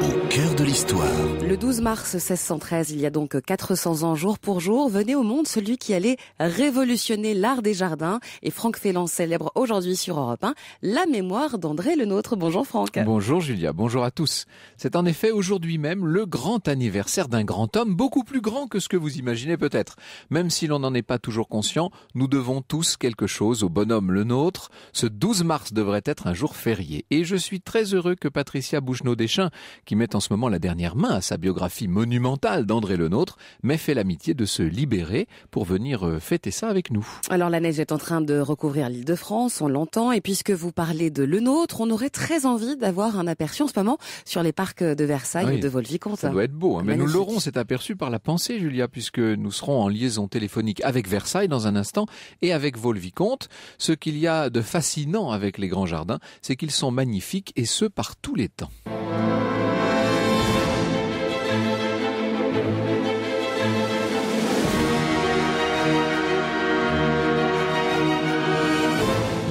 Au cœur de l'histoire. Le 12 mars 1613, il y a donc 400 ans jour pour jour, venait au monde celui qui allait révolutionner l'art des jardins. Et Franck Félan célèbre aujourd'hui sur Europe 1 la mémoire d'André Le Nôtre. Bonjour Franck. Bonjour Julia, bonjour à tous. C'est en effet aujourd'hui même le grand anniversaire d'un grand homme, beaucoup plus grand que ce que vous imaginez peut-être. Même si l'on n'en est pas toujours conscient, nous devons tous quelque chose au bonhomme Le Nôtre. Ce 12 mars devrait être un jour férié. Et je suis très heureux que Patricia Bouchenaud-Deschamps, qui met en ce moment la dernière main à sa biographie monumentale d'André Lenôtre, mais fait l'amitié de se libérer pour venir euh, fêter ça avec nous. Alors la neige est en train de recouvrir l'île de France, on l'entend, et puisque vous parlez de Lenôtre, on aurait très envie d'avoir un aperçu en ce moment sur les parcs de Versailles ah ou de Volvicomte. Ça doit être beau, hein. mais nous l'aurons cet aperçu par la pensée, Julia, puisque nous serons en liaison téléphonique avec Versailles dans un instant et avec Vaux-le-Vicomte. Ce qu'il y a de fascinant avec les grands jardins, c'est qu'ils sont magnifiques et ce par tous les temps.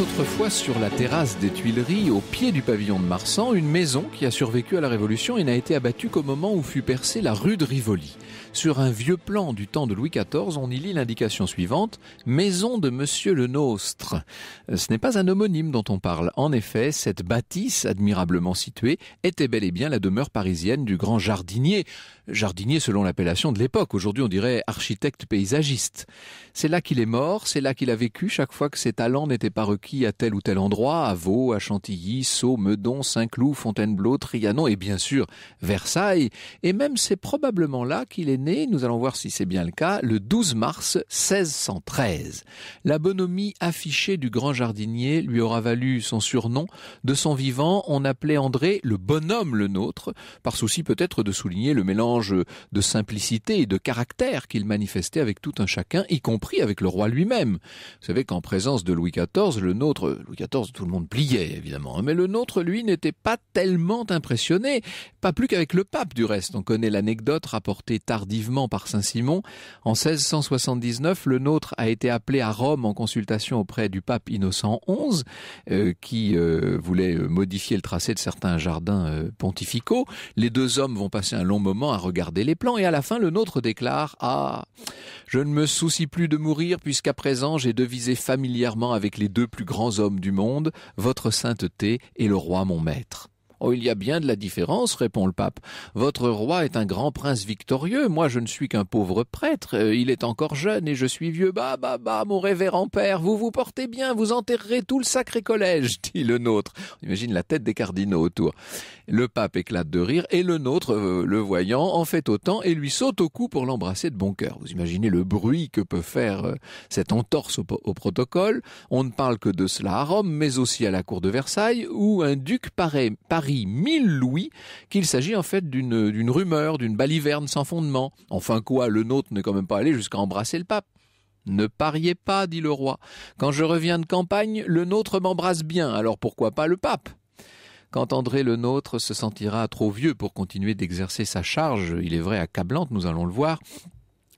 autrefois sur la terrasse des Tuileries, au pied du pavillon de Marsan, une maison qui a survécu à la Révolution et n'a été abattue qu'au moment où fut percée la rue de Rivoli. Sur un vieux plan du temps de Louis XIV, on y lit l'indication suivante Maison de Monsieur le Nostre. Ce n'est pas un homonyme dont on parle. En effet, cette bâtisse, admirablement située, était bel et bien la demeure parisienne du grand jardinier jardinier selon l'appellation de l'époque. Aujourd'hui, on dirait architecte paysagiste. C'est là qu'il est mort, c'est là qu'il a vécu chaque fois que ses talents n'étaient pas requis à tel ou tel endroit, à Vaux, à Chantilly, Sceaux, Meudon, Saint-Cloud, Fontainebleau, Trianon et bien sûr Versailles. Et même c'est probablement là qu'il est né, nous allons voir si c'est bien le cas, le 12 mars 1613. La bonhomie affichée du grand jardinier lui aura valu son surnom. De son vivant, on appelait André le bonhomme le nôtre, par souci peut-être de souligner le mélange de simplicité et de caractère qu'il manifestait avec tout un chacun, y compris avec le roi lui-même. Vous savez qu'en présence de Louis XIV, le nôtre, Louis XIV, tout le monde pliait évidemment, hein, mais le nôtre, lui, n'était pas tellement impressionné, pas plus qu'avec le pape du reste. On connaît l'anecdote rapportée tardivement par Saint-Simon. En 1679, le nôtre a été appelé à Rome en consultation auprès du pape Innocent XI, euh, qui euh, voulait modifier le tracé de certains jardins euh, pontificaux. Les deux hommes vont passer un long moment à regarder les plans, et à la fin le nôtre déclare Ah, je ne me soucie plus de mourir, puisqu'à présent j'ai devisé familièrement avec les deux plus grands hommes du monde, votre sainteté et le roi mon maître. Oh, il y a bien de la différence, répond le pape. Votre roi est un grand prince victorieux, moi je ne suis qu'un pauvre prêtre, euh, il est encore jeune et je suis vieux. Bah, bah, bah, mon révérend père, vous vous portez bien, vous enterrerez tout le sacré collège, dit le nôtre. On imagine la tête des cardinaux autour. Le pape éclate de rire et le nôtre, euh, le voyant, en fait autant et lui saute au cou pour l'embrasser de bon cœur. Vous imaginez le bruit que peut faire euh, cette entorse au, protocole. On ne parle que de cela à Rome, mais aussi à la cour de Versailles, où un duc paraît mille louis qu'il s'agit en fait d'une rumeur, d'une baliverne sans fondement. Enfin quoi, le nôtre n'est quand même pas allé jusqu'à embrasser le pape. Ne pariez pas, dit le roi. Quand je reviens de campagne, le nôtre m'embrasse bien, alors pourquoi pas le pape quand André le Nôtre se sentira trop vieux pour continuer d'exercer sa charge, il est vrai accablante, nous allons le voir,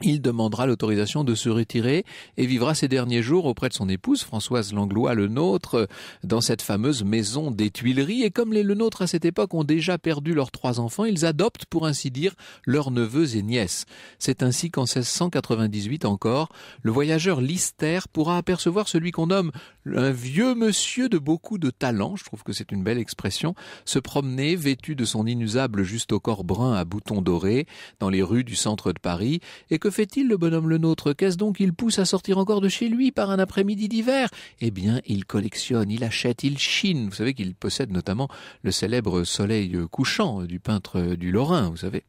il demandera l'autorisation de se retirer et vivra ses derniers jours auprès de son épouse Françoise Langlois le nôtre dans cette fameuse maison des Tuileries et comme les le nôtre à cette époque ont déjà perdu leurs trois enfants, ils adoptent pour ainsi dire leurs neveux et nièces. C'est ainsi qu'en 1698 encore, le voyageur Lister pourra apercevoir celui qu'on nomme un vieux monsieur de beaucoup de talent, je trouve que c'est une belle expression, se promener vêtu de son inusable juste au corps brun à boutons dorés dans les rues du centre de Paris et que fait-il, le bonhomme le nôtre Qu'est-ce donc qu'il pousse à sortir encore de chez lui par un après-midi d'hiver Eh bien, il collectionne, il achète, il chine. Vous savez qu'il possède notamment le célèbre soleil couchant du peintre du Lorrain, vous savez.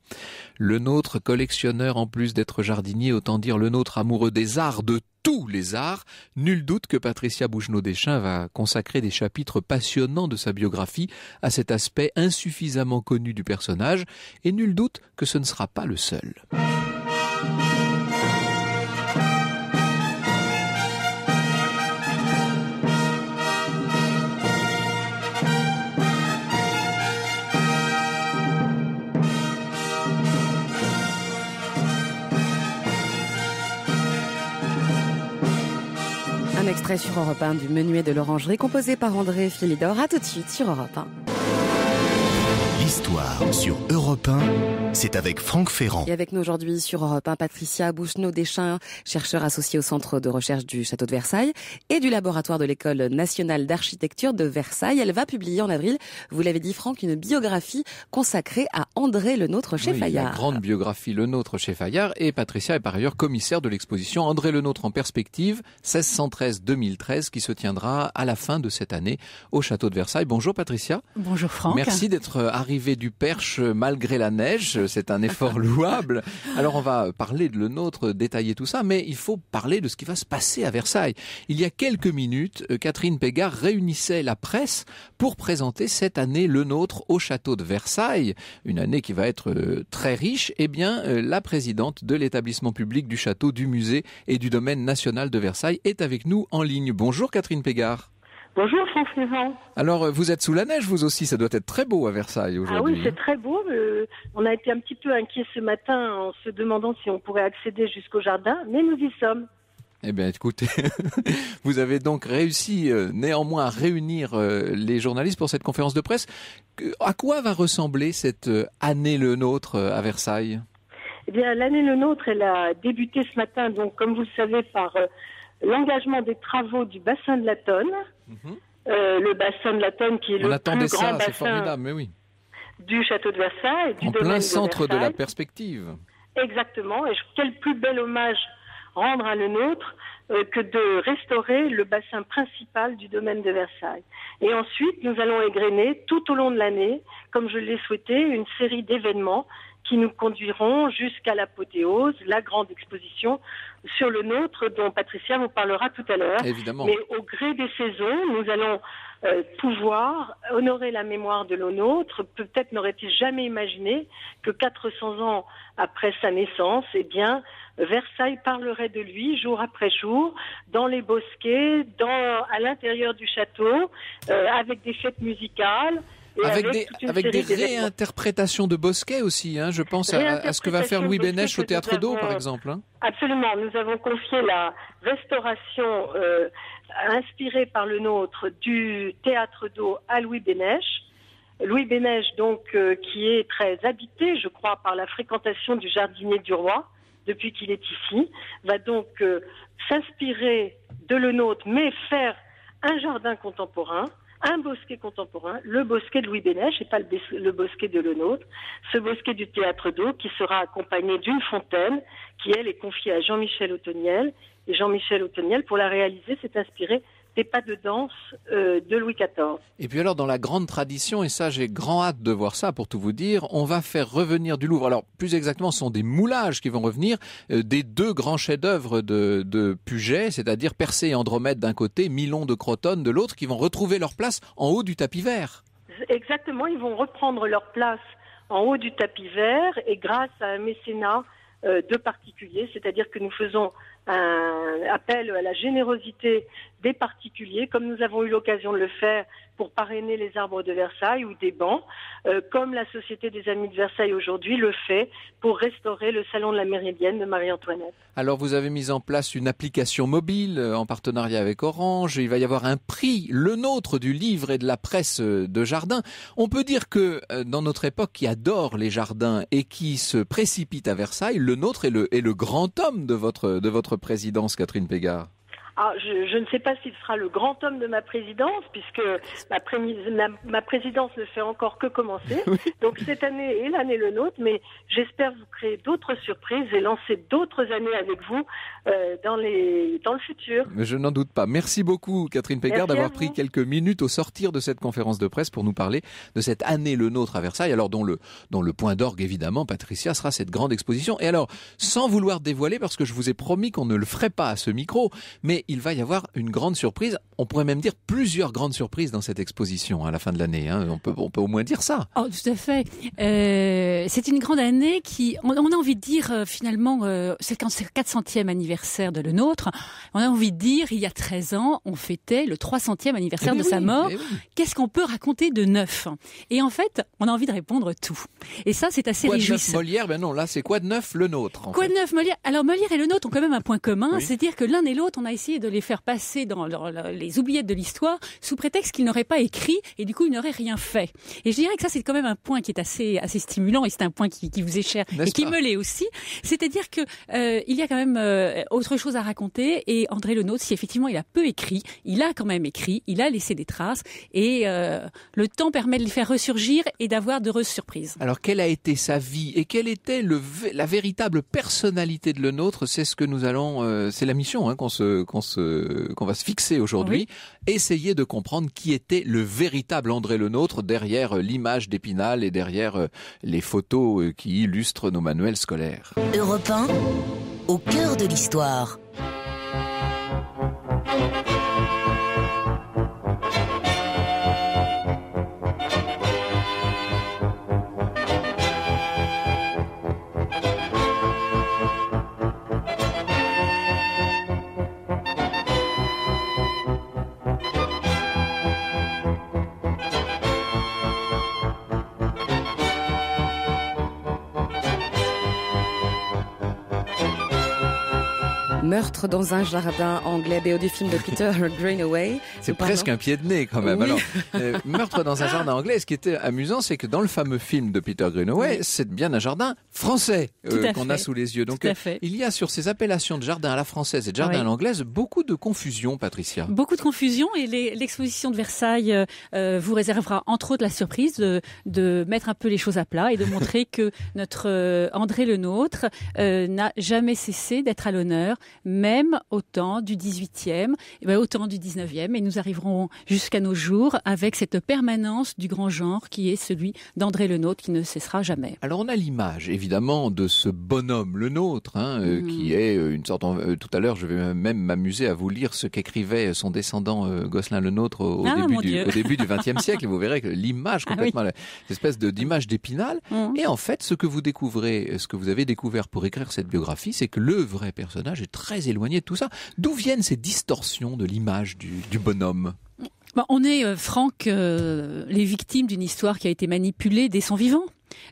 Le nôtre collectionneur, en plus d'être jardinier, autant dire le nôtre amoureux des arts, de tous les arts. Nul doute que Patricia Bougenot-Deschamps va consacrer des chapitres passionnants de sa biographie à cet aspect insuffisamment connu du personnage, et nul doute que ce ne sera pas le seul. extrait sur Europe 1 du menuet de l'orangerie composé par André Philidor. À tout de suite sur Europe 1 l'histoire sur Europe 1, c'est avec Franck Ferrand. Et avec nous aujourd'hui sur Europe 1, Patricia bouchenot deschamps chercheur associée au Centre de recherche du Château de Versailles et du laboratoire de l'École nationale d'architecture de Versailles. Elle va publier en avril, vous l'avez dit Franck, une biographie consacrée à André Le Nôtre chez oui, Fayard. La grande biographie Le Nôtre chez Fayard et Patricia est par ailleurs commissaire de l'exposition André Le Nôtre en perspective 1613-2013 qui se tiendra à la fin de cette année au Château de Versailles. Bonjour Patricia. Bonjour Franck. Merci d'être arrivé du Perche malgré la neige. C'est un effort louable. Alors on va parler de le nôtre, détailler tout ça, mais il faut parler de ce qui va se passer à Versailles. Il y a quelques minutes, euh, Catherine Pégard réunissait la presse pour présenter cette année le nôtre au château de Versailles, une année qui va être euh, très riche. Eh bien, euh, la présidente de l'établissement public du château, du musée et du domaine national de Versailles est avec nous en ligne. Bonjour Catherine Pégard. Bonjour François. Alors euh, vous êtes sous la neige vous aussi, ça doit être très beau à Versailles aujourd'hui. Ah oui, c'est hein. très beau. Euh, on a été un petit peu inquiets ce matin en se demandant si on pourrait accéder jusqu'au jardin, mais nous y sommes. Eh bien, écoutez, vous avez donc réussi euh, néanmoins à réunir les journalistes pour cette conférence de presse. À quoi va ressembler cette année le nôtre à Versailles Eh bien, l'année le nôtre, elle a débuté ce matin, donc comme vous le savez, par l'engagement des travaux du bassin de la Tonne. Mhm. Euh, le bassin de la Tonne qui est le plus grand bassin du château de Versailles. du en plein centre de, la perspective. Exactement, et quel plus bel hommage rendre à le nôtre euh, que de restaurer le bassin principal du domaine de Versailles. Et ensuite, nous allons égrener tout au long de l'année, comme je l'ai souhaité, une série d'événements qui nous conduiront jusqu'à l'apothéose, la grande exposition sur le nôtre dont Patricia vous parlera tout à l'heure. Mais au gré des saisons, nous allons euh, pouvoir honorer la mémoire de le nôtre. Peut-être n'aurait-il jamais imaginé que 400 ans après sa naissance, eh bien, Versailles parlerait de lui jour après jour, dans les bosquets, dans, à l'intérieur du château, euh, avec des fêtes musicales. Avec, des, réinterprétations de Bosquet aussi, hein, je pense à, ce que va faire Louis Bénèche au Théâtre d'Eau, par exemple. Hein. Absolument, nous avons confié la restauration euh, inspirée par le nôtre du Théâtre d'Eau à Louis Bénèche. Louis Bénèche, donc, euh, qui est très habité, je crois, par la fréquentation du jardinier du roi depuis qu'il est ici, va donc euh, s'inspirer de le nôtre, mais faire un jardin contemporain un bosquet contemporain, le bosquet de Louis Bénèche et pas le, bosquet de Lenôtre, ce bosquet du théâtre d'eau qui sera accompagné d'une fontaine qui, elle, est confiée à Jean-Michel Autoniel. Et Jean-Michel Autoniel, pour la réaliser, s'est inspiré des pas de danse euh, de Louis XIV. Et puis alors dans la grande tradition, et ça j'ai grand hâte de voir ça pour tout vous dire, on va faire revenir du Louvre, alors plus exactement ce sont des moulages qui vont revenir, euh, des deux grands chefs-d'œuvre de, Puget, c'est-à-dire Persée et Andromède d'un côté, Milon de Crotone de l'autre, qui vont retrouver leur place en haut du tapis vert. Exactement, ils vont reprendre leur place en haut du tapis vert et grâce à un mécénat euh, de particuliers, c'est-à-dire que nous faisons un appel à la générosité des particuliers, comme nous avons eu l'occasion de le faire pour parrainer les arbres de Versailles ou des bancs, euh, comme la Société des Amis de Versailles aujourd'hui le fait pour restaurer le Salon de la Méridienne de Marie-Antoinette. Alors vous avez mis en place une application mobile euh, en partenariat avec Orange, il va y avoir un prix, le nôtre, du livre et de la presse euh, de jardin. On peut dire que dans notre époque qui adore les jardins et qui se précipite à Versailles, le nôtre est le, est le grand homme de votre, de votre présidence, Catherine Pégard ah, je, ne sais pas s'il sera le grand homme de ma présidence, puisque ma, présidence ne fait encore que commencer. Donc cette année est l'année le nôtre, mais j'espère vous créer d'autres surprises et lancer d'autres années avec vous euh, dans, les, dans le futur. Je n'en doute pas. Merci beaucoup Catherine Pégard d'avoir pris quelques minutes au sortir de cette conférence de presse pour nous parler de cette année le nôtre à Versailles, alors dont le, dont le point d'orgue évidemment, Patricia, sera cette grande exposition. Et alors, sans vouloir dévoiler, parce que je vous ai promis qu'on ne le ferait pas à ce micro, mais il va y avoir une grande surprise. On pourrait même dire plusieurs grandes surprises dans cette exposition à la fin de l'année. Hein. On, peut, au moins dire ça. Oh, tout à fait. Euh, c'est une grande année qui, on, a envie de dire euh, finalement, euh, c'est le 400e anniversaire de le nôtre. On a envie de dire, il y a 13 ans, on fêtait le 300e anniversaire eh de sa eh mort. Qu'est-ce qu'on peut raconter de neuf Et en fait, on a envie de répondre tout. Et ça, c'est assez quoi De neuf Molière, ben non, là, c'est quoi de neuf le nôtre Quoi de neuf Molière Alors Molière et le nôtre ont quand même un point commun, c'est-à-dire que l'un et l'autre, on a essayé de les faire passer dans les oubliettes de l'histoire sous prétexte qu'ils n'auraient pas écrit et du coup ils n'auraient rien fait. Et je dirais que ça c'est quand même un point qui est assez assez stimulant et c'est un point qui, vous est cher et qui me l'est aussi. C'est-à-dire que euh, il y a quand même euh, autre chose à raconter et André Nôtre, si effectivement il a peu écrit, il a quand même écrit, il a laissé des traces et euh, le temps permet de les faire ressurgir et d'avoir d'heureuses surprises. Alors quelle a été sa vie et quelle était le, la véritable personnalité de Lenôtre C'est ce que nous allons, c'est la mission hein, qu'on se, euh, qu'on va se fixer aujourd'hui, essayer de comprendre qui était le véritable André Le Nôtre derrière euh, l'image d'Épinal et derrière euh, les photos qui illustrent nos manuels scolaires. au cœur de l'histoire. Meurtre dans un jardin anglais, BO du film de Peter Greenaway. C'est presque un pied de nez quand même. Alors, euh, meurtre dans un jardin anglais, ce qui était amusant, c'est que dans le fameux film de Peter Greenaway, c'est bien un jardin français euh, qu'on a sous les yeux. Donc, euh, il y a sur ces appellations de jardin à la française et de jardin à l'anglaise beaucoup de confusion, Patricia. Beaucoup de confusion et l'exposition de Versailles vous réservera entre autres la surprise de, de, mettre un peu les choses à plat et de montrer que notre André le nôtre n'a jamais cessé d'être à l'honneur même au temps du 18e, et eh ben, au temps du 19e, et nous arriverons jusqu'à nos jours avec cette permanence du grand genre qui est celui d'André Le Nôtre qui ne cessera jamais. Alors on a l'image évidemment de ce bonhomme Le Nôtre hein, euh, mm. qui est euh, une sorte. Euh, tout à l'heure, je vais même m'amuser à vous lire ce qu'écrivait son descendant Gosselin Le Nôtre au, ah, début, du, au début du 20e siècle, vous verrez que l'image ah complètement, espèce d'image d'épinal. Mm. Et en fait, ce que vous découvrez, ce que vous avez découvert pour écrire cette biographie, c'est que le vrai personnage est très très éloigné de tout ça. D'où viennent ces distorsions de l'image du, bonhomme bah, on est, euh, Franck, euh, les victimes d'une histoire qui a été manipulée dès son vivant.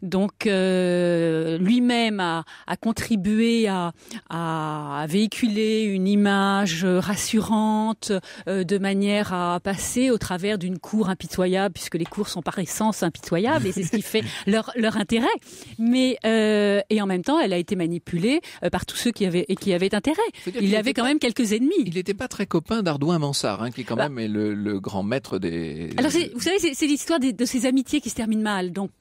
Donc euh, lui-même a, a, contribué à, véhiculer une image euh, rassurante euh, de manière à passer au travers d'une cour impitoyable, puisque les cours sont par essence impitoyables et c'est ce qui fait leur, leur intérêt. Mais et en même temps, elle a été manipulée par tous ceux qui avaient et qui avaient intérêt. Il, avait quand même quelques ennemis. Il n'était pas très copain d'Ardouin Mansart, hein, qui quand bah même est le, grand maître des. Alors vous savez, c'est l'histoire de, ces amitiés qui se terminent mal. Donc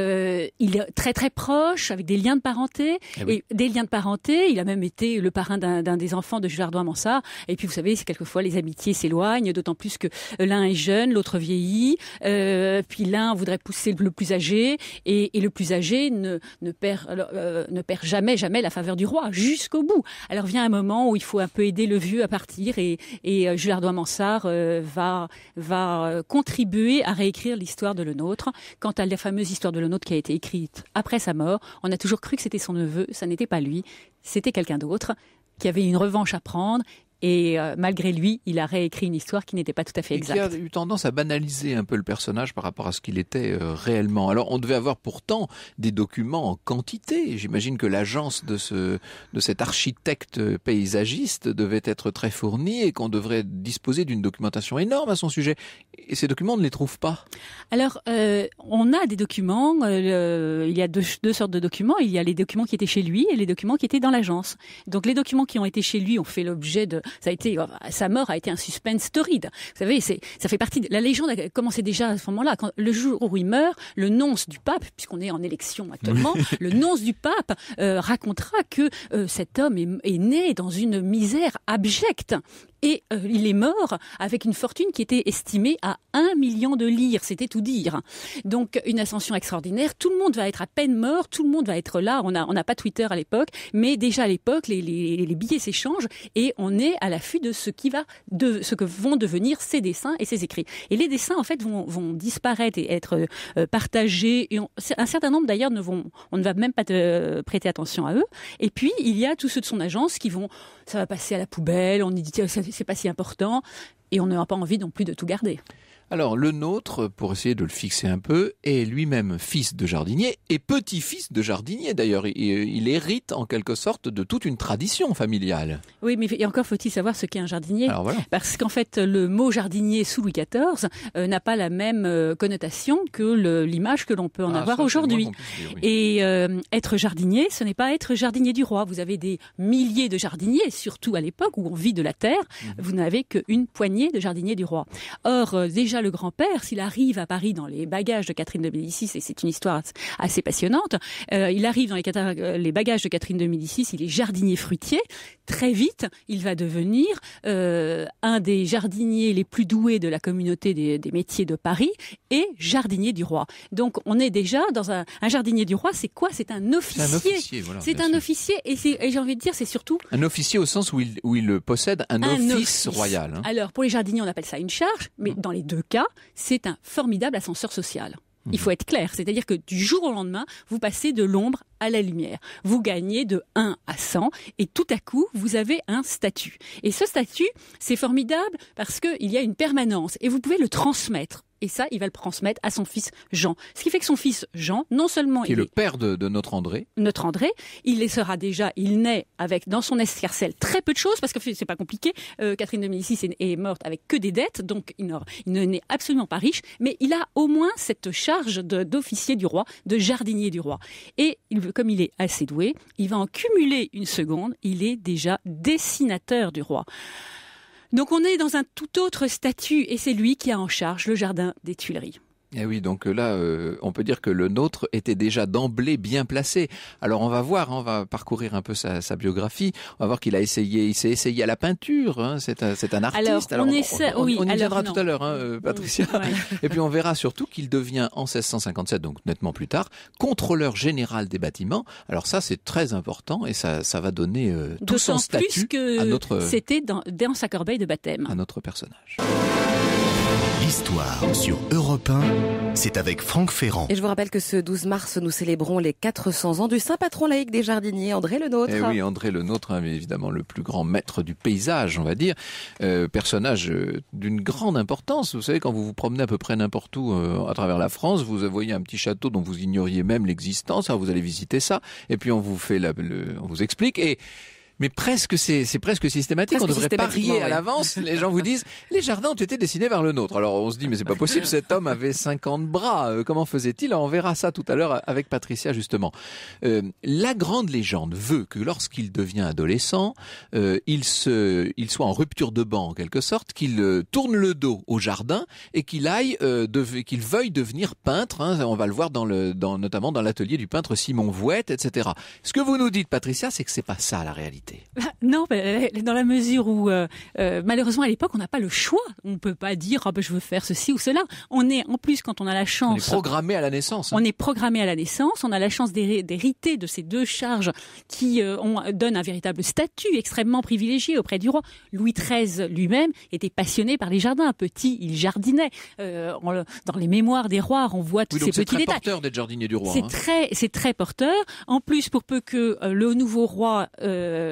euh, il est très très proche, avec des liens de parenté. Eh et des liens de parenté, il a même été le parrain d'un des enfants de Jules Mansart. Et puis vous savez, quelquefois les amitiés s'éloignent, d'autant plus que l'un est jeune, l'autre vieillit. Euh, puis l'un voudrait pousser le plus âgé, et, le plus âgé ne, ne, perd, euh, ne perd jamais, jamais la faveur du roi, jusqu'au bout. Alors vient un moment où il faut un peu aider le vieux à partir, et, et Jules Mansart va, va contribuer à réécrire l'histoire de Le Nôtre. Quant à la fameuse histoire de le nôtre qui a été écrite après sa mort, on a toujours cru que c'était son neveu, ça n'était pas lui, c'était quelqu'un d'autre qui avait une revanche à prendre, et euh, malgré lui, il a réécrit une histoire qui n'était pas tout à fait exacte. Il a eu tendance à banaliser un peu le personnage par rapport à ce qu'il était euh, réellement. Alors on devait avoir pourtant des documents en quantité. J'imagine que l'agence de, ce, de cet architecte paysagiste devait être très fournie et qu'on devrait disposer d'une documentation énorme à son sujet. Et ces documents, on ne les trouve pas. Alors euh, on a des documents. il y a deux, deux sortes de documents. Il y a les documents qui étaient chez lui et les documents qui étaient dans l'agence. Donc les documents qui ont été chez lui ont fait l'objet de ça a été, sa mort a été un suspense torride. Vous savez, ça fait partie, de, la légende a commencé déjà à ce moment-là. Quand, le jour où il meurt, le nonce du pape, puisqu'on est en élection actuellement, le nonce du pape euh, racontera que euh, cet homme est, né dans une misère abjecte et euh, il est mort avec une fortune qui était estimée à 1 million de lire, c'était tout dire. Donc une ascension extraordinaire, tout le monde va être à peine mort, tout le monde va être là, on n'a on a pas Twitter à l'époque, mais déjà à l'époque, les, les, les billets s'échangent et on est à l'affût de ce qui va, de ce que vont devenir ses dessins et ses écrits. Et les dessins, en fait, vont, vont disparaître et être euh, partagés. Et un certain nombre, d'ailleurs, ne vont, on ne va même pas euh, prêter attention à eux. Et puis, il y a tous ceux de son agence qui vont, ça va passer à la poubelle, on dit, ça, c'est pas si important et on n'a pas envie non plus de tout garder. Alors le nôtre, pour essayer de le fixer un peu, est lui-même fils de jardinier et petit-fils de jardinier d'ailleurs. Il, hérite en quelque sorte de toute une tradition familiale. Oui, mais encore faut-il savoir ce qu'est un jardinier. Parce qu'en fait, le mot jardinier sous Louis XIV euh, n'a pas la même euh, connotation que l'image que l'on peut en ah, avoir aujourd'hui. Et euh, être jardinier, ce n'est pas être jardinier du roi. Vous avez des milliers de jardiniers, surtout à l'époque où on vit de la terre. Mhm. Vous n'avez qu'une poignée de jardiniers du roi. Or, déjà le grand-père, s'il arrive à Paris dans les bagages de Catherine de Médicis, et c'est une histoire assez passionnante, euh, il arrive dans euh, les, bagages de Catherine de Médicis, il est jardinier fruitier. Très vite, il va devenir euh, un des jardiniers les plus doués de la communauté des, métiers de Paris et jardinier du roi. Donc on est déjà dans un, jardinier du roi, c'est quoi C'est un officier. C'est un officier, et, j'ai envie de dire, c'est surtout... Un officier au sens où il, possède un, office, royal. Hein. Alors pour les jardiniers, on appelle ça une charge, mais mm. dans les deux cas, c'est un formidable ascenseur social. Il mhm. faut être clair, c'est-à-dire que du jour au lendemain, vous passez de l'ombre à la lumière. Vous gagnez de 1 à 100 et tout à coup, vous avez un statut. Et ce statut, c'est formidable parce qu'il y a une permanence et vous pouvez le transmettre et ça, il va le transmettre à son fils Jean. Ce qui fait que son fils Jean, non seulement... il est le père de, notre André. Notre André, il sera déjà, il naît avec dans son escarcelle très peu de choses, parce que c'est pas compliqué, euh, Catherine de Médicis est, morte avec que des dettes, donc il, ne n'est absolument pas riche, mais il a au moins cette charge d'officier du roi, de jardinier du roi. Et comme il est assez doué, il va en cumuler une seconde, il est déjà dessinateur du roi. Donc on est dans un tout autre statut et c'est lui qui a en charge le jardin des Tuileries. Et eh oui, donc euh, là, euh, on peut dire que le nôtre était déjà d'emblée bien placé. Alors on va voir, hein, on va parcourir un peu sa, biographie. On va voir qu'il a essayé, il s'est essayé à la peinture. Hein. c'est un, c'est artiste. Alors, on, on, on y viendra tout à l'heure, hein, euh, Patricia. Et puis on verra surtout qu'il devient en 1657, donc nettement plus tard, contrôleur général des bâtiments. Alors ça, c'est très important et ça, ça va donner tout son statut plus que à notre. C'était dans, dans sa corbeille de baptême. À notre personnage. L'histoire sur Europe 1, c'est avec Franck Ferrand. Et je vous rappelle que ce 12 mars, nous célébrons les 400 ans du saint patron laïque des jardiniers, André Le Nôtre. Eh oui, André Le Nôtre, hein, évidemment le plus grand maître du paysage, on va dire. Euh, personnage euh, d'une grande importance. Vous savez, quand vous vous promenez à peu près n'importe où euh, à travers la France, vous voyez un petit château dont vous ignoriez même l'existence. Alors vous allez visiter ça, et puis on vous fait la, on vous explique et mais presque c'est presque systématique. on devrait pas rier à l'avance. les gens vous disent les jardins ont été dessinés vers le nôtre. Alors on se dit mais c'est pas possible. Cet homme avait 50 bras. Euh, comment faisait-il On verra ça tout à l'heure avec Patricia justement. Euh, la grande légende veut que lorsqu'il devient adolescent, euh, il se il soit en rupture de banc en quelque sorte, qu'il tourne le dos au jardin et qu'il aille qu'il veuille devenir peintre. Hein. on va le voir dans le dans notamment dans l'atelier du peintre Simon Vouette, etc. Ce que vous nous dites Patricia, c'est que c'est pas ça la réalité. Bah, non, dans la mesure où, euh, euh, malheureusement, à l'époque, on n'a pas le choix. On ne peut pas dire ah, ben, je veux faire ceci ou cela. On est, en plus, quand on a la chance... On est programmé à la naissance. Hein. On est programmé à la naissance. On a la chance d'hériter de ces deux charges qui euh, donnent un véritable statut extrêmement privilégié auprès du roi. Louis XIII lui-même était passionné par les jardins. Petit, il jardinait. dans les mémoires des rois, on voit tous ces petits très détails. C'est porteur d'être jardinier du roi. C'est hein. très, très porteur. En plus, pour peu que le nouveau roi...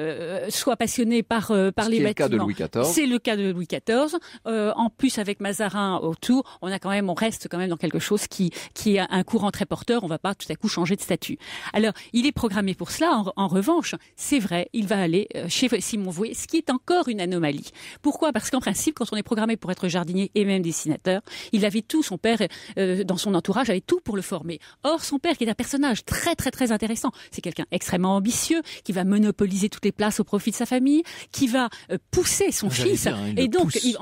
Euh, soit passionné par euh, par les qui bâtiments. C'est le cas de Louis XIV. Euh, en plus, avec Mazarin autour, on a quand même, on reste quand même dans quelque chose qui qui est un courant très porteur. On va pas tout à coup changer de statut. Alors, il est programmé pour cela. En, revanche, c'est vrai, il va aller chez Simon Vouet, ce qui est encore une anomalie. Pourquoi Parce qu'en principe, quand on est programmé pour être jardinier et même dessinateur, il avait tout. Son père, dans son entourage, avait tout pour le former. Or, son père, qui est un personnage très très très intéressant, c'est quelqu'un extrêmement ambitieux qui va monopoliser toutes les place au profit de sa famille, qui va euh, pousser son ah, fils. Hein, et donc, il,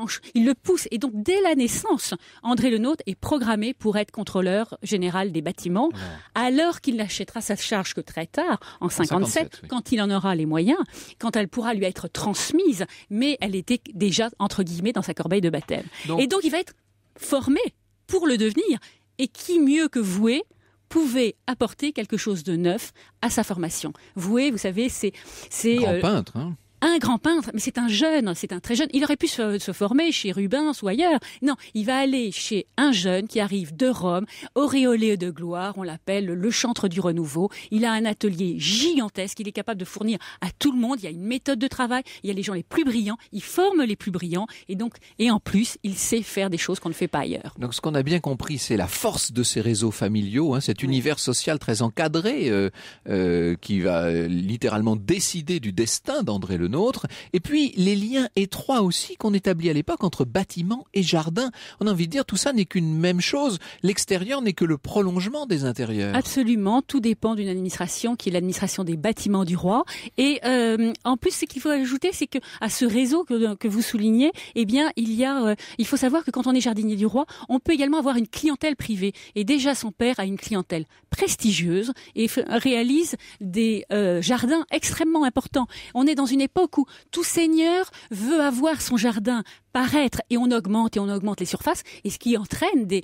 le pousse. Et donc, dès la naissance, André Le Nôtre est programmé pour être contrôleur général des bâtiments, alors qu'il n'achètera sa charge que très tard, en 57, quand il en aura les moyens, quand elle pourra lui être transmise, mais elle était déjà, entre guillemets, dans sa corbeille de baptême. et donc, il va être formé pour le devenir. Et qui mieux que voué pouvait apporter quelque chose de neuf à sa formation. voyez, vous savez, c'est... c'est Grand euh, peintre, hein un grand peintre, mais c'est un jeune, c'est un très jeune. Il aurait pu se, former chez Rubens ou ailleurs. Non, il va aller chez un jeune qui arrive de Rome, auréolé de gloire, on l'appelle le chantre du renouveau. Il a un atelier gigantesque, il est capable de fournir à tout le monde, il y a une méthode de travail, il y a les gens les plus brillants, il forme les plus brillants, et donc, et en plus, il sait faire des choses qu'on ne fait pas ailleurs. Donc ce qu'on a bien compris, c'est la force de ces réseaux familiaux, hein, cet univers social très encadré euh, euh, qui va euh, littéralement décider du destin d'André Le et puis les liens étroits aussi qu'on établit à l'époque entre bâtiments et jardins. On a envie de dire tout ça n'est qu'une même chose, l'extérieur n'est que le prolongement des intérieurs. Absolument, tout dépend d'une administration qui est l'administration des bâtiments du roi. Et euh, en plus, ce qu'il faut ajouter, c'est que à ce réseau que, vous soulignez, eh bien, il y a, euh, il faut savoir que quand on est jardinier du roi, on peut également avoir une clientèle privée. Et déjà, son père a une clientèle prestigieuse et réalise des euh, jardins extrêmement importants. On est dans une époque où tout seigneur veut avoir son jardin, et on augmente et on augmente les surfaces et ce qui entraîne des,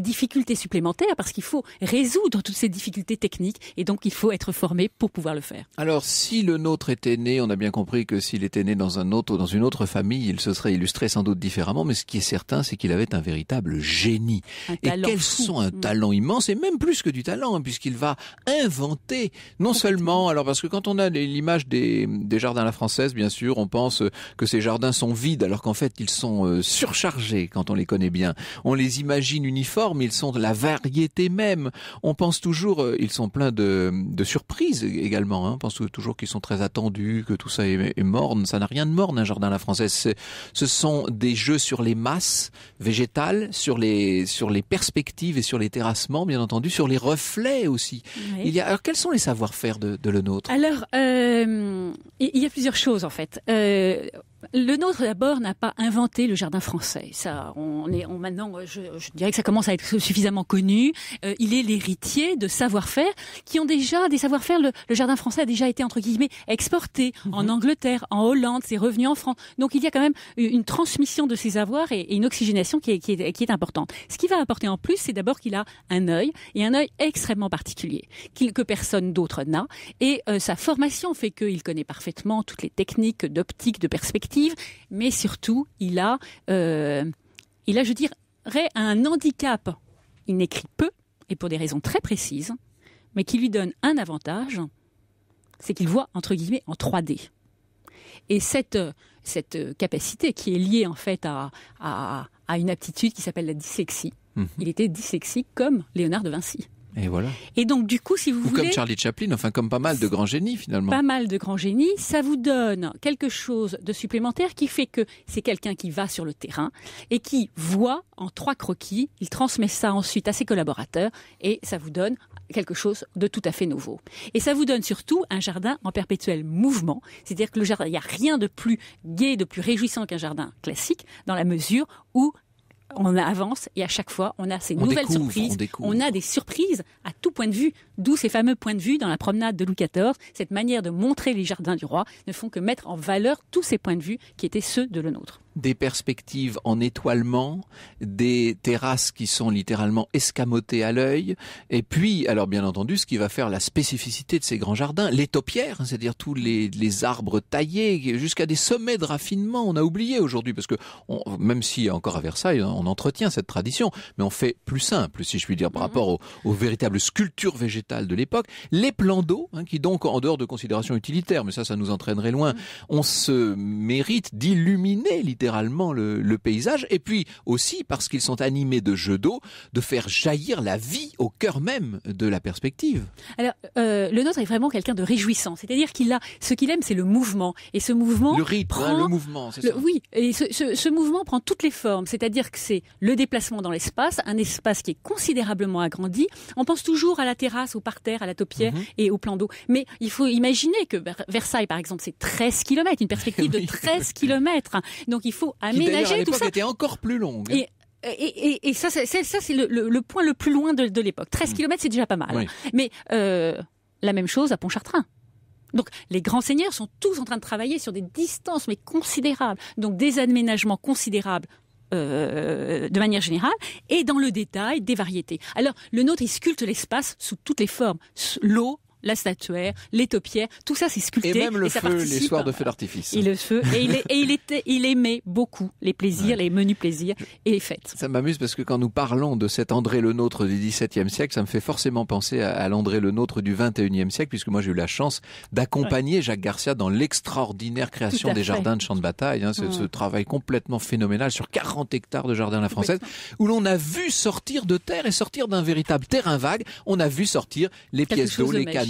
difficultés supplémentaires parce qu'il faut résoudre toutes ces difficultés techniques et donc il faut être formé pour pouvoir le faire. Alors si le nôtre était né, on a bien compris que s'il était né dans un autre dans une autre famille, il se serait illustré sans doute différemment, mais ce qui est certain, c'est qu'il avait un véritable génie. et quels sont un mm. talent immense et même plus que du talent hein, puisqu'il va inventer non seulement alors parce que quand on a l'image des, des jardins à la française, bien sûr, on pense que ces jardins sont vides alors qu'en fait ils sont euh, surchargés quand on les connaît bien. On les imagine uniformes, ils sont de la variété même. On pense toujours, euh, ils sont pleins de, surprises également. Hein. On pense toujours qu'ils sont très attendus, que tout ça est, morne. Ça n'a rien de morne, un jardin à la française. Ce sont des jeux sur les masses végétales, sur les, sur les perspectives et sur les terrassements, bien entendu, sur les reflets aussi. Il alors, quels sont les savoir-faire de, le nôtre Alors, euh, il y a plusieurs choses en fait. Euh, le nôtre d'abord n'a pas inventé le jardin français. Ça, on est on, maintenant, je, dirais que ça commence à être suffisamment connu. Euh, il est l'héritier de savoir-faire qui ont déjà des savoir-faire. Le, jardin français a déjà été entre guillemets exporté mhm. en Angleterre, en Hollande, c'est revenu en France. Donc il y a quand même une transmission de ces savoirs et, une oxygénation qui est, importante. Ce qui va apporter en plus, c'est d'abord qu'il a un œil et un œil extrêmement particulier que personne d'autre n'a. Et euh, sa formation fait qu'il connaît parfaitement toutes les techniques d'optique, de perspective mais surtout, il a, euh, il a, je dirais, un handicap. Il n'écrit peu, et pour des raisons très précises, mais qui lui donne un avantage, c'est qu'il voit, entre guillemets, en 3D. Et cette, cette capacité qui est liée, en fait, à, une aptitude qui s'appelle la dyslexie, mhm. il était dyslexique comme Léonard de Vinci. Et voilà. Et donc, du coup, si vous Ou comme Charlie Chaplin, enfin, comme pas mal de grands génies, finalement. Pas mal de grands génies. Ça vous donne quelque chose de supplémentaire qui fait que c'est quelqu'un qui va sur le terrain et qui voit en trois croquis. Il transmet ça ensuite à ses collaborateurs et ça vous donne quelque chose de tout à fait nouveau. Et ça vous donne surtout un jardin en perpétuel mouvement. C'est-à-dire que le jardin, il n'y a rien de plus gai, de plus réjouissant qu'un jardin classique dans la mesure où on avance et à chaque fois, on a ces nouvelles surprises. On, on, a des surprises à tout point de vue, d'où ces fameux points de vue dans la promenade de Louis XIV. Cette manière de montrer les jardins du roi ne font que mettre en valeur tous ces points de vue qui étaient ceux de le nôtre des perspectives en étoilement, des terrasses qui sont littéralement escamotées à l'œil, et puis, alors bien entendu, ce qui va faire la spécificité de ces grands jardins, les topières, c'est-à-dire tous les, arbres taillés, jusqu'à des sommets de raffinement, on a oublié aujourd'hui, parce que même si encore à Versailles, on entretient cette tradition, mais on fait plus simple, si je puis dire, par mhm. rapport aux, véritables sculptures végétales de l'époque, les plans d'eau, hein, qui donc, en dehors de considérations utilitaires, mais ça, ça nous entraînerait loin, mhm. on se mérite d'illuminer littéralement littéralement le, paysage, et puis aussi parce qu'ils sont animés de jeux d'eau, de faire jaillir la vie au cœur même de la perspective. Alors, euh, le nôtre est vraiment quelqu'un de réjouissant, c'est-à-dire qu'il a ce qu'il aime, c'est le mouvement, et ce mouvement le rythme, hein, prend, le mouvement, c'est ça. oui, et ce, mouvement prend toutes les formes, c'est-à-dire que c'est le déplacement dans l'espace, un espace qui est considérablement agrandi. On pense toujours à la terrasse, au parterre, à la taupière mhm. et au plan d'eau, mais il faut imaginer que Versailles, par exemple, c'est 13 km, une perspective de 13 km. Donc il faut aménager qui, tout ça. était encore plus longue. Et, et, ça, c'est, ça, c'est le, point le plus loin de, l'époque. 13 mm. km, c'est déjà pas mal. Mais euh, la même chose à Pontchartrain. Donc les grands seigneurs sont tous en train de travailler sur des distances mais considérables, donc des aménagements considérables. Euh, de manière générale, et dans le détail des variétés. Alors, le nôtre, il sculpte l'espace sous toutes les formes. L'eau, la statuaire, les taupières, tout ça c'est sculpté. Et même le feu, les soirs de feu d'artifice. Et le feu. Et, il, était, il aimait beaucoup les plaisirs, les menus plaisirs et les fêtes. Ça m'amuse parce que quand nous parlons de cet André le Nôtre du XVIIe siècle, ça me fait forcément penser à, l'André le Nôtre du XXIe siècle, puisque moi j'ai eu la chance d'accompagner Jacques Garcia dans l'extraordinaire création des jardins de champs de bataille, hein, ce, travail complètement phénoménal sur 40 hectares de jardins à la française, où l'on a vu sortir de terre et sortir d'un véritable terrain vague, on a vu sortir les pièces d'eau, les cadres.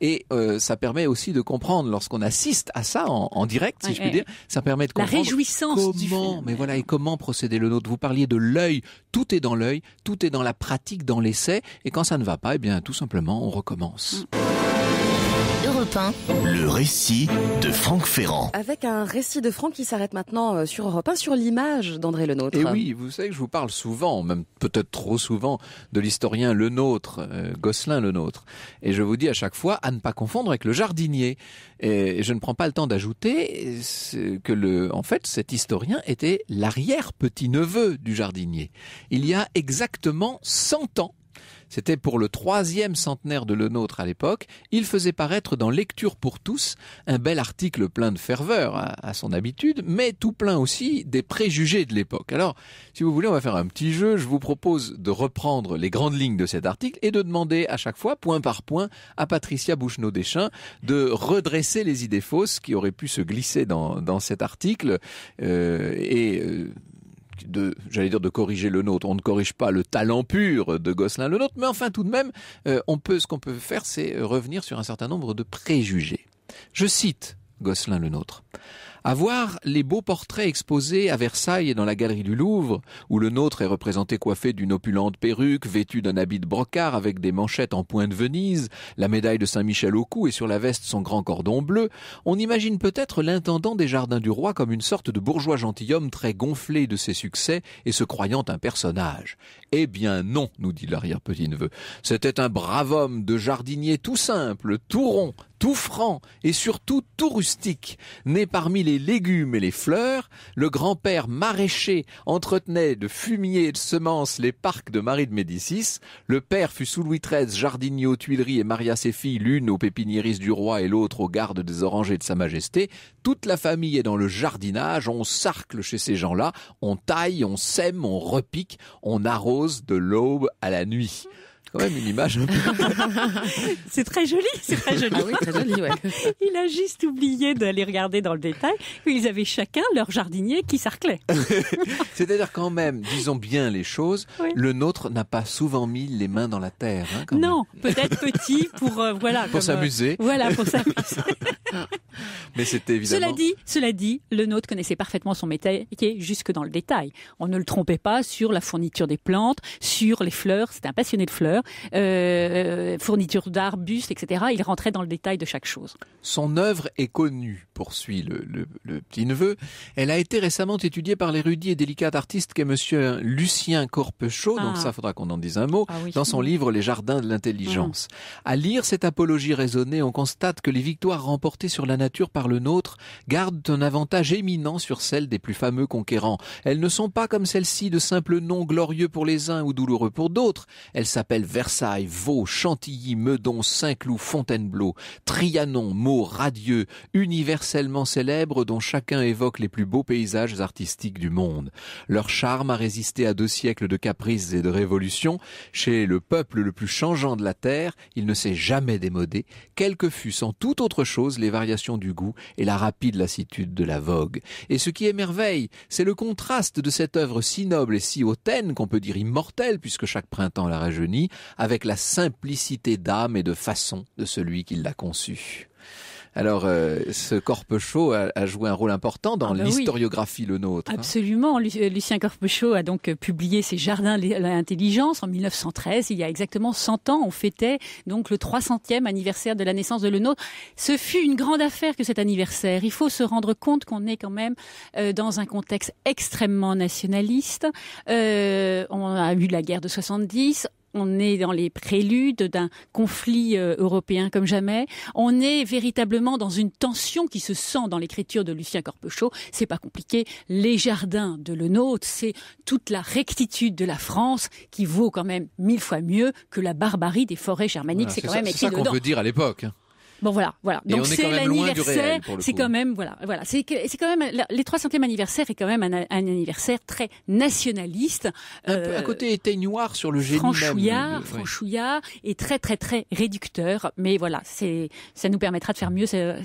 Et euh, ça permet aussi de comprendre, lorsqu'on assiste à ça en, direct, si je puis dire, ça permet de comprendre la réjouissance comment, mais voilà, et comment procéder le nôtre. Vous parliez de l'œil, tout est dans l'œil, tout est dans la pratique, dans l'essai, et quand ça ne va pas, eh bien, tout simplement, on recommence. Mm. Le récit de Franck Ferrand. Avec un récit de Franck qui s'arrête maintenant euh, sur Europe 1, sur l'image d'André Lenôtre. Et eh oui, vous savez que je vous parle souvent, même peut-être trop souvent, de l'historien Lenôtre, euh, Gosselin Lenôtre. Et je vous dis à chaque fois à ne pas confondre avec le jardinier. Et je ne prends pas le temps d'ajouter que le, en fait, cet historien était l'arrière-petit-neveu du jardinier. Il y a exactement 100 ans, c'était pour le troisième centenaire de Le Nôtre à l'époque. Il faisait paraître dans Lecture pour tous un bel article plein de ferveur hein, à, son habitude, mais tout plein aussi des préjugés de l'époque. Alors, si vous voulez, on va faire un petit jeu. Je vous propose de reprendre les grandes lignes de cet article et de demander à chaque fois, point par point, à Patricia Bouchenaud-Deschamps de redresser les idées fausses qui auraient pu se glisser dans, cet article. Euh, et euh, j'allais dire de corriger le nôtre. On ne corrige pas le talent pur de Gosselin le nôtre, mais enfin tout de même, euh, on peut, ce qu'on peut faire, c'est revenir sur un certain nombre de préjugés. Je cite Gosselin le nôtre. À voir les beaux portraits exposés à Versailles et dans la galerie du Louvre, où le nôtre est représenté coiffé d'une opulente perruque, vêtu d'un habit de brocart avec des manchettes en point de Venise, la médaille de Saint-Michel au cou et sur la veste son grand cordon bleu, on imagine peut-être l'intendant des jardins du roi comme une sorte de bourgeois gentilhomme très gonflé de ses succès et se croyant un personnage. Eh bien non, nous dit l'arrière-petit-neveu. C'était un brave homme de jardinier tout simple, tout rond, tout franc et surtout tout rustique, né parmi les les légumes et les fleurs, le grand-père maraîcher entretenait de fumier et de semences les parcs de Marie de Médicis, le père fut sous Louis XIII jardinier aux Tuileries et maria ses filles, l'une aux pépiniéristes du roi et l'autre aux Gardes des orangers de Sa Majesté. Toute la famille est dans le jardinage, on sarcle chez ces gens-là, on taille, on sème, on repique, on arrose de l'aube à la nuit quand même une image. c'est très joli, c'est très joli. Ah Il a juste oublié d'aller regarder dans le détail. Ils avaient chacun leur jardinier qui sarclait. C'est-à-dire quand même, disons bien les choses, le nôtre n'a pas souvent mis les mains dans la terre. Hein, non, peut-être petit pour euh, voilà. Pour euh, s'amuser. voilà, pour s'amuser. Mais c'était évidemment. Cela dit, cela dit, le nôtre connaissait parfaitement son métier jusque dans le détail. On ne le trompait pas sur la fourniture des plantes, sur les fleurs. C'était un passionné de fleurs fournitures euh, euh, fourniture d'arbustes, etc. Il rentrait dans le détail de chaque chose. Son œuvre est connue, poursuit le, petit-neveu. Elle a été récemment étudiée par l'érudit et délicat artiste qu'est monsieur Lucien Corpechaud, donc ah. ça faudra qu'on en dise un mot, ah dans son livre Les Jardins de l'intelligence. Mm. À lire cette apologie raisonnée, on constate que les victoires remportées sur la nature par le nôtre gardent un avantage éminent sur celles des plus fameux conquérants. Elles ne sont pas comme celles-ci de simples noms glorieux pour les uns ou douloureux pour d'autres. Elles s'appellent Versailles, Vaux, Chantilly, Meudon, Saint-Cloud, Fontainebleau, Trianon, Meaux, Radieux, universellement célèbres dont chacun évoque les plus beaux paysages artistiques du monde. Leur charme a résisté à deux siècles de caprices et de révolutions. Chez le peuple le plus changeant de la terre, il ne s'est jamais démodé, quelles que fussent en toute autre chose les variations du goût et la rapide lassitude de la vogue. Et ce qui émerveille, c'est le contraste de cette œuvre si noble et si hautaine qu'on peut dire immortelle puisque chaque printemps la rajeunit, avec la simplicité d'âme et de façon de celui qui l'a conçu. Alors, euh, ce Corpechaud a, joué un rôle important dans ah bah l'historiographie le nôtre. Hein. Absolument. Euh, Lucien Corpechaud a donc euh, publié ses Jardins de l'intelligence en 1913. Il y a exactement 100 ans, on fêtait donc le 300e anniversaire de la naissance de le nôtre. Ce fut une grande affaire que cet anniversaire. Il faut se rendre compte qu'on est quand même dans un contexte extrêmement nationaliste. on a eu la guerre de 70 on est dans les préludes d'un conflit euh, européen comme jamais. On est véritablement dans une tension qui se sent dans l'écriture de Lucien Corpechot. C'est pas compliqué. Les jardins de Le Nôtre, c'est toute la rectitude de la France qui vaut quand même mille fois mieux que la barbarie des forêts germaniques. c'est quand même écrit C'est ça qu'on veut dire à l'époque. Hein. Bon voilà, voilà. Donc c'est l'anniversaire, c'est quand même voilà, voilà, c'est c'est quand même les 300e anniversaire est quand même un, anniversaire très nationaliste. Un peu à euh, côté éteignoir sur le génie franchouillard, même. franchouillard est très très très réducteur. Mais voilà, c'est ça nous permettra de faire mieux euh,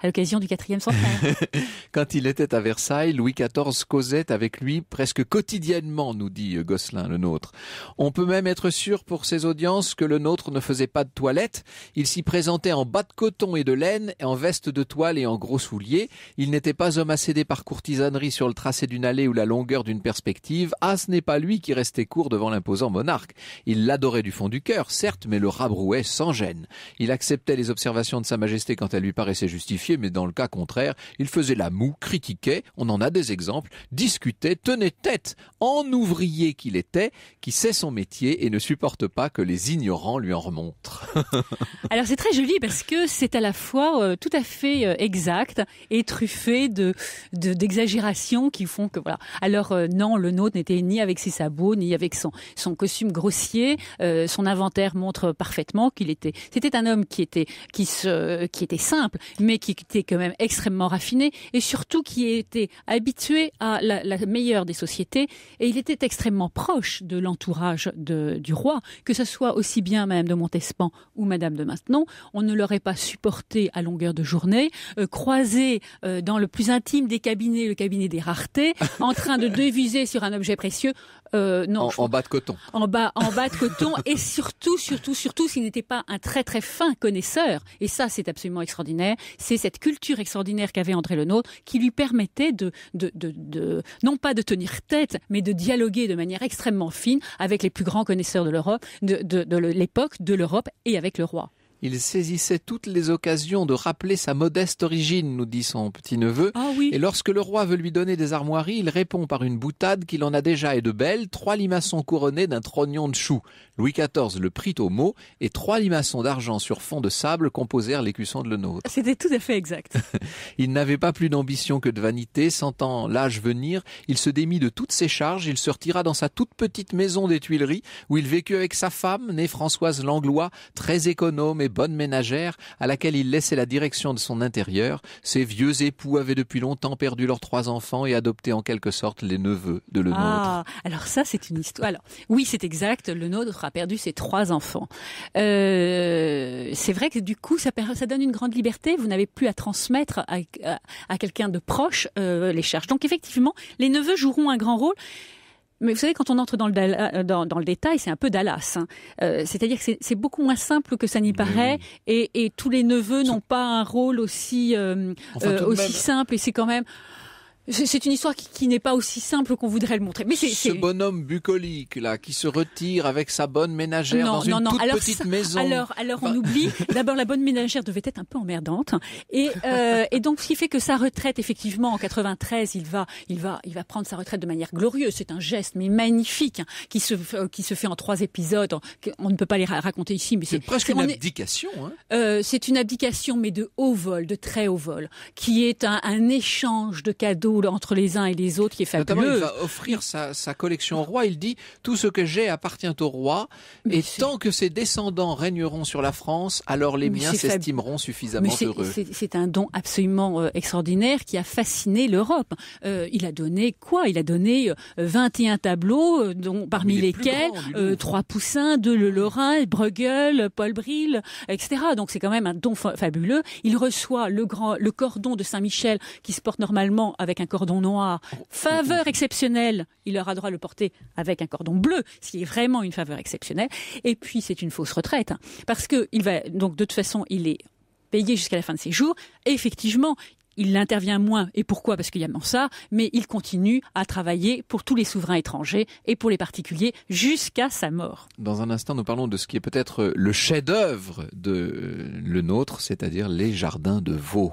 à l'occasion du quatrième centenaire. Quand il était à Versailles, Louis XIV causait avec lui presque quotidiennement, nous dit euh, Gosselin, le nôtre. On peut même être sûr pour ses audiences que le nôtre ne faisait pas de toilette. Il s'y présentait en bas de coton et de laine, en veste de toile et en gros souliers. Il n'était pas homme céder par courtisanerie sur le tracé d'une allée ou la longueur d'une perspective. Ah, ce n'est pas lui qui restait court devant l'imposant monarque. Il l'adorait du fond du cœur, certes, mais le rabrouait sans gêne. Il acceptait les observations de Sa Majesté quand elles lui paraissaient justifiées, mais dans le cas contraire, il faisait la moue, critiquait, on en a des exemples, discutait, tenait tête, en ouvrier qu'il était, qui sait son métier et ne supporte pas que les ignorants lui en remontrent. Alors c'est très joli parce que c'est à la fois euh, tout à fait euh, exact et truffé de d'exagérations qui font que voilà. Alors euh, non, le nôtre n'était ni avec ses sabots ni avec son son costume grossier. son inventaire montre parfaitement qu'il était. C'était un homme qui était qui se qui était simple, mais qui était quand même extrêmement raffiné et surtout qui était habitué à la, meilleure des sociétés. Et il était extrêmement proche de l'entourage du roi, que ce soit aussi bien Madame de Montespan ou Madame de Maintenon. On ne l'aurait pas supporter à longueur de journée, euh, croisé euh, dans le plus intime des cabinets, le cabinet des raretés, en train de deviser sur un objet précieux. Euh, non, en, bas de coton. En bas, en bas de coton, et surtout, surtout, surtout, s'il n'était pas un très très fin connaisseur. Et ça, c'est absolument extraordinaire. C'est cette culture extraordinaire qu'avait André Le Nôtre qui lui permettait de, de, de, non pas de tenir tête, mais de dialoguer de manière extrêmement fine avec les plus grands connaisseurs de l'Europe, de l'époque, de l'Europe et avec le roi. Il saisissait toutes les occasions de rappeler sa modeste origine, nous dit son petit-neveu. Ah oui. Et lorsque le roi veut lui donner des armoiries, il répond par une boutade qu'il en a déjà et de belles, trois limaçons couronnés d'un trognon de chou. Louis XIV le prit au mot et trois limaçons d'argent sur fond de sable composèrent l'écusson de le nôtre. C'était tout à fait exact. il n'avait pas plus d'ambition que de vanité, sentant l'âge venir, il se démit de toutes ses charges, il se retira dans sa toute petite maison des Tuileries où il vécut avec sa femme, née Françoise Langlois, très économe et bonne ménagère à laquelle il laissait la direction de son intérieur, Ses vieux époux avaient depuis longtemps perdu leurs trois enfants et adopté en quelque sorte les neveux de Le ah, Alors ça, c'est une histoire. oui, c'est exact. Le nôtre a perdu ses trois enfants. Euh, c'est vrai que du coup, ça, donne une grande liberté. Vous n'avez plus à transmettre à, quelqu'un de proche euh, les charges. Donc effectivement, les neveux joueront un grand rôle. Mais vous savez, quand on entre dans le, euh, dans, le détail, c'est un peu Dallas. Hein. Euh, c'est-à-dire que c'est beaucoup moins simple que ça n'y paraît, et, et, tous les neveux n'ont pas un rôle aussi, euh, aussi simple, et c'est quand même... C'est une histoire qui, n'est pas aussi simple qu'on voudrait le montrer. Mais c'est ce bonhomme bucolique là qui se retire avec sa bonne ménagère dans une toute alors, petite maison. Alors, on bah. oublie. D'abord, la bonne ménagère devait être un peu emmerdante, et, euh, donc ce qui fait que sa retraite, effectivement, en 93, il va, il va, il va prendre sa retraite de manière glorieuse. C'est un geste mais magnifique hein, qui se euh, qui se fait en trois épisodes. On ne peut pas les raconter ici, mais c'est presque une abdication. Hein. Euh, c'est une abdication, mais de haut vol, de très haut vol, qui est un échange de cadeaux entre les uns et les autres qui est fabuleux. il va offrir sa, collection au roi. Il dit tout ce que j'ai appartient au roi, et tant que ses descendants régneront sur la France, alors les miens s'estimeront suffisamment heureux. C'est un don absolument euh, extraordinaire qui a fasciné l'Europe. Euh, il a donné quoi Il a donné 21 euh, tableaux, dont parmi lesquels 3 trois poussins, 2 le ah Lorrain, Bruegel, Paul Bril, etc. Donc c'est quand même un don fabuleux. Il reçoit le grand, le cordon de Saint-Michel qui se porte normalement avec un cordon noir. Oh, oh, faveur oh. exceptionnelle, il aura droit de le porter avec un cordon bleu, ce qui est vraiment une faveur exceptionnelle. Et puis, c'est une fausse retraite, hein. parce que va, donc de toute façon, il est payé jusqu'à la fin de ses jours. Et effectivement, il intervient moins. Et pourquoi Parce qu'il y a ça. mais il continue à travailler pour tous les souverains étrangers et pour les particuliers jusqu'à sa mort. Dans un instant, nous parlons de ce qui est peut-être le chef-d'œuvre de euh, le nôtre, c'est-à-dire les jardins de Vaux.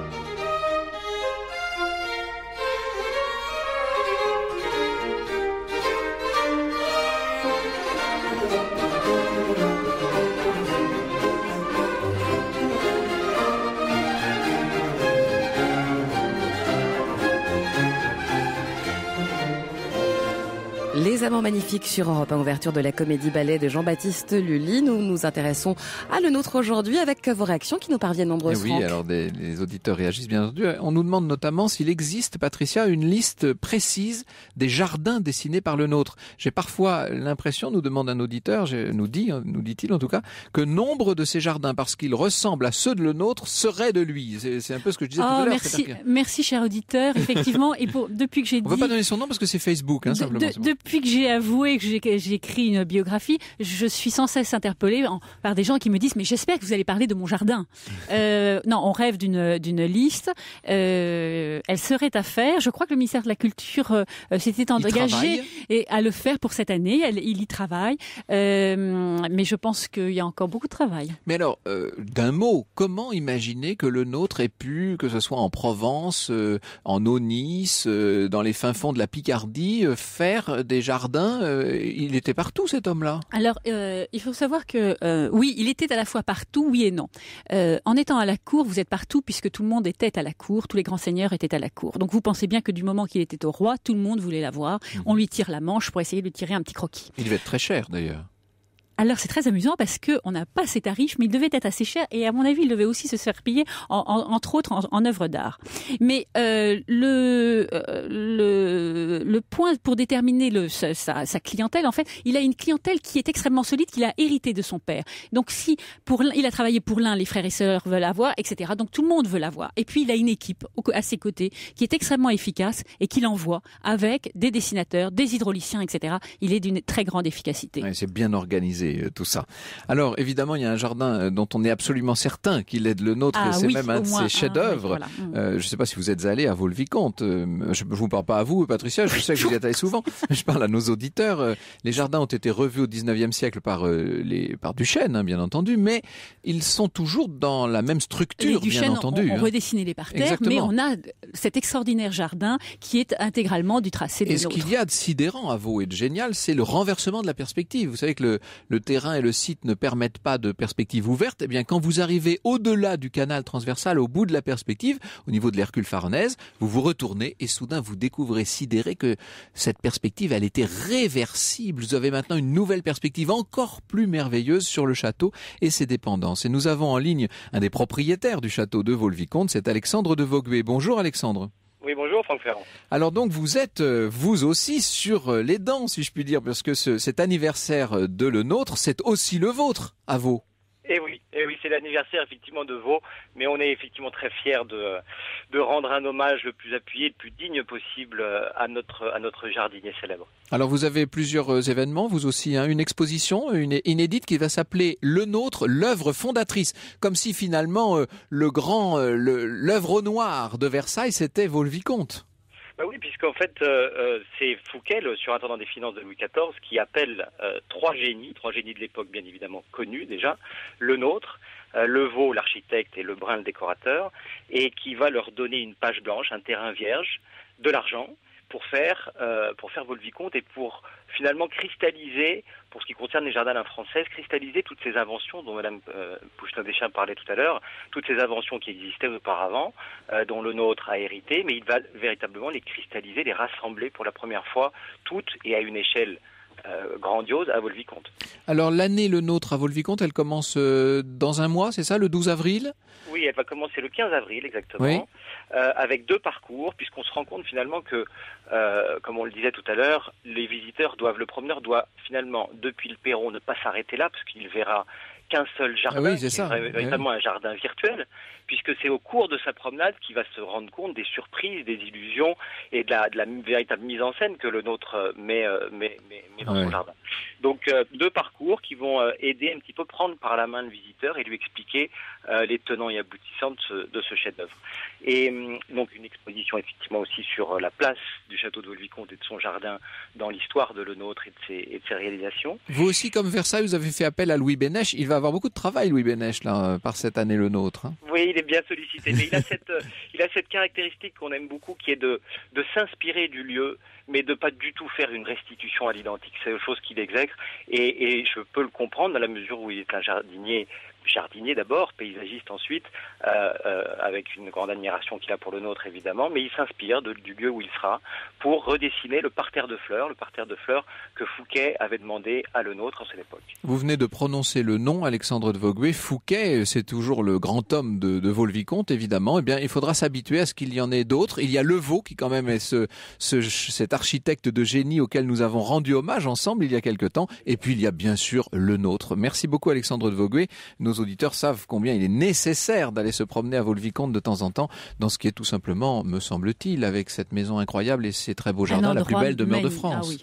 Les Amants Magnifiques sur Europe, en ouverture de la comédie ballet de Jean-Baptiste Lully. Nous nous intéressons à le nôtre aujourd'hui avec vos réactions qui nous parviennent nombreuses. Eh oui, alors les auditeurs réagissent bien entendu. On nous demande notamment s'il existe, Patricia, une liste précise des jardins dessinés par le nôtre. J'ai parfois l'impression, nous demande un auditeur, nous dit, nous dit-il en tout cas, que nombre de ces jardins, parce qu'ils ressemblent à ceux de le nôtre, seraient de lui. C'est un peu ce que je disais tout oh, à l'heure. Merci, merci, cher auditeur. Effectivement, et pour, depuis que j'ai dit. On ne va pas donner son nom parce que c'est Facebook, hein, simplement depuis que j'ai avoué que j'ai écrit une biographie, je suis sans cesse interpellée par des gens qui me disent mais j'espère que vous allez parler de mon jardin. Euh, non, on rêve d'une liste. Euh, elle serait à faire. Je crois que le ministère de la Culture euh, s'était engagé et à le faire pour cette année. il y travaille, mais je pense qu'il y a encore beaucoup de travail. Mais alors, d'un mot, comment imaginer que le nôtre ait pu, que ce soit en Provence, en Onis, dans les fins fonds de la Picardie, faire des jardins. Euh, il était partout, cet homme-là. Alors, euh, il faut savoir que euh, oui, il était à la fois partout, oui et non. en étant à la cour, vous êtes partout puisque tout le monde était à la cour, tous les grands seigneurs étaient à la cour. Donc vous pensez bien que du moment qu'il était au roi, tout le monde voulait l'avoir. Mhm. On lui tire la manche pour essayer de lui tirer un petit croquis. Il devait être très cher, d'ailleurs. Alors c'est très amusant parce que on n'a pas ces tarifs, mais il devait être assez cher et à mon avis, il devait aussi se faire piller, entre autres en, œuvre d'art. Mais euh, euh, le, le, point pour déterminer sa, clientèle, en fait, il a une clientèle qui est extrêmement solide, qu'il a hérité de son père. Donc si pour il a travaillé pour l'un, les frères et sœurs veulent l'avoir, etc. Donc tout le monde veut l'avoir. Et puis il a une équipe à ses côtés qui est extrêmement efficace et qui l'envoie avec des dessinateurs, des hydrauliciens, etc. Il est d'une très grande efficacité. c'est bien organisé. Euh, tout ça. Alors évidemment, il y a un jardin euh, dont on est absolument certain qu'il est le nôtre, ah c'est même un de ses chefs-d'œuvre. Mm. Euh, je ne sais pas si vous êtes allé à Vaux-le-Vicomte. Je ne vous parle pas à vous, Patricia, je sais que vous y êtes allé souvent. Je parle à nos auditeurs. Les jardins ont été revus au 19e siècle par, les, par Duchesne, hein, bien entendu, mais ils sont toujours dans la même structure, bien entendu. On, on hein. redessiné les parterres, mais on a cet extraordinaire jardin qui est intégralement du tracé des Et ce qu'il y a de sidérant à Vaux et de génial, c'est le renversement de la perspective. Vous savez que le, le terrain et le site ne permettent pas de perspective ouverte, eh bien quand vous arrivez au-delà du canal transversal, au bout de la perspective, au niveau de l'Hercule farnèse, vous vous retournez et soudain vous découvrez sidéré que cette perspective, elle était réversible. Vous avez maintenant une nouvelle perspective encore plus merveilleuse sur le château et ses dépendances. Et nous avons en ligne un des propriétaires du château de vaux c'est Alexandre de Voguet. Bonjour Alexandre. Oui, bonjour, Franck Ferrand. Alors donc, vous êtes, euh, vous aussi, sur euh, les dents, si je puis dire, parce que ce, cet anniversaire euh, de le nôtre, c'est aussi le vôtre, à vous. Eh oui, c'est l'anniversaire effectivement de Vaux, mais on est effectivement très fiers de, de rendre un hommage le plus appuyé, le plus digne possible euh, à notre, à notre jardinier célèbre. Alors vous avez plusieurs euh, événements, vous aussi, hein, une exposition une inédite qui va s'appeler Le Nôtre, l'œuvre fondatrice, comme si finalement euh, le grand, l'œuvre au noir de Versailles, c'était Vaux le Vicomte. Bah oui, puisqu'en fait, euh, euh, c'est Fouquet, le surintendant des finances de Louis XIV, qui appelle euh, trois génies, trois génies de l'époque bien évidemment connus déjà, le nôtre, le veau, l'architecte, et le Brun, le décorateur, et qui va leur donner une page blanche, un terrain vierge, de l'argent, pour faire, euh, pour faire Volvicomte et pour finalement cristalliser, pour ce qui concerne les jardins françaises, cristalliser toutes ces inventions dont Madame euh, parlait tout à l'heure, toutes ces inventions qui existaient auparavant, euh, dont le nôtre a hérité, mais il va véritablement les cristalliser, les rassembler pour la première fois, toutes et à une échelle euh, grandiose à Volvicomte. Alors l'année Le Nôtre à Volvicomte, elle commence euh, dans un mois, c'est ça, le 12 avril Oui, elle va commencer le 15 avril exactement, euh, avec deux parcours, puisqu'on se rend compte finalement que, comme on le disait tout à l'heure, les visiteurs doivent, le promeneur doit finalement, depuis le perron, ne pas s'arrêter là, parce qu'il verra un seul jardin, ah c'est véritablement un jardin virtuel, puisque c'est au cours de sa promenade qu'il va se rendre compte des surprises, des illusions et de la, véritable mise en scène que le nôtre euh, euh, met, dans son jardin. Donc euh, deux parcours qui vont aider un petit peu prendre par la main le visiteur et lui expliquer les tenants et aboutissants de ce, de ce chef-d'œuvre. Et hum, donc une exposition effectivement aussi sur euh, la place du château de et de son jardin dans l'histoire de Le Nôtre et de, ses, réalisations. Vous aussi, comme Versailles, vous avez fait appel à Louis Bénèche. Il va avoir beaucoup de travail, Louis Bénèche, là, euh, par cette année Le Nôtre. Hein. Oui, il est bien sollicité. Mais il a cette, euh, il a cette caractéristique qu'on aime beaucoup qui est de, de s'inspirer du lieu mais de pas du tout faire une restitution à l'identique. C'est une chose qu'il exècre et, et je peux le comprendre à la mesure où il est un jardinier jardinier d'abord, paysagiste ensuite, euh, euh, avec une grande admiration qu'il a pour le nôtre évidemment, mais il s'inspire du lieu où il sera pour redessiner le parterre de fleurs, le parterre de fleurs que Fouquet avait demandé à le nôtre en cette époque. Vous venez de prononcer le nom Alexandre de Vogué. Fouquet, c'est toujours le grand homme de, de Vaux-le-Vicomte évidemment. Eh bien, il faudra s'habituer à ce qu'il y en ait d'autres. Il y a Levaux qui quand même est ce, cet architecte de génie auquel nous avons rendu hommage ensemble il y a quelque temps, et puis il y a bien sûr le nôtre. Merci beaucoup Alexandre de Vogué auditeurs savent combien il est nécessaire d'aller se promener à Vaux-le-Vicomte de temps en temps, dans ce qui est tout simplement, me semble-t-il, avec cette maison incroyable et ces très beaux jardins, la plus belle demeure de ah France.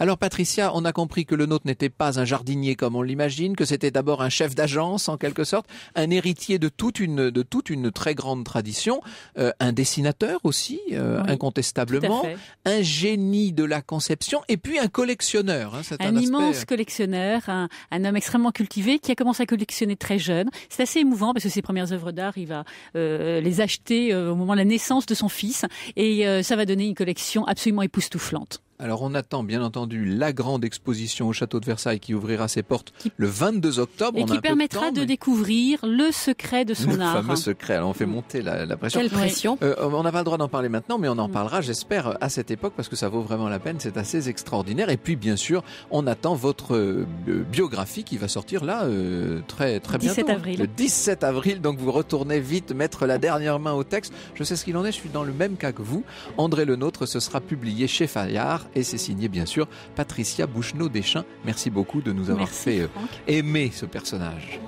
Alors Patricia, on a compris que le nôtre n'était pas un jardinier comme on l'imagine, que c'était d'abord un chef d'agence en quelque sorte, un héritier de toute une, de toute une très grande tradition, euh, un dessinateur aussi, euh, incontestablement, un génie de la conception et puis un collectionneur. Hein, un, immense euh, collectionneur, un, un homme extrêmement cultivé qui a commencé à collectionner jeune. C'est assez émouvant parce que ses premières œuvres d'art, il va euh, les acheter euh, au moment de la naissance de son fils et euh, ça va donner une collection absolument époustouflante. Alors on attend bien entendu la grande exposition au château de Versailles qui ouvrira ses portes le 22 octobre. Et qui permettra de, découvrir le secret de son art. Le fameux secret. Alors on fait monter la, pression. Quelle pression euh, euh, On n'a pas le droit d'en parler maintenant, mais on en mm. parlera, j'espère, à cette époque parce que ça vaut vraiment la peine. C'est assez extraordinaire. Et puis bien sûr, on attend votre euh, biographie qui va sortir là très très bientôt. Le 17 avril. Donc vous retournez vite mettre la dernière main au texte. Je sais ce qu'il en est. Je suis dans le même cas que vous. André Le Nôtre, ce sera publié chez Fayard et c'est signé bien sûr Patricia bouchneau deschamps Merci beaucoup de nous avoir fait euh, aimer ce personnage.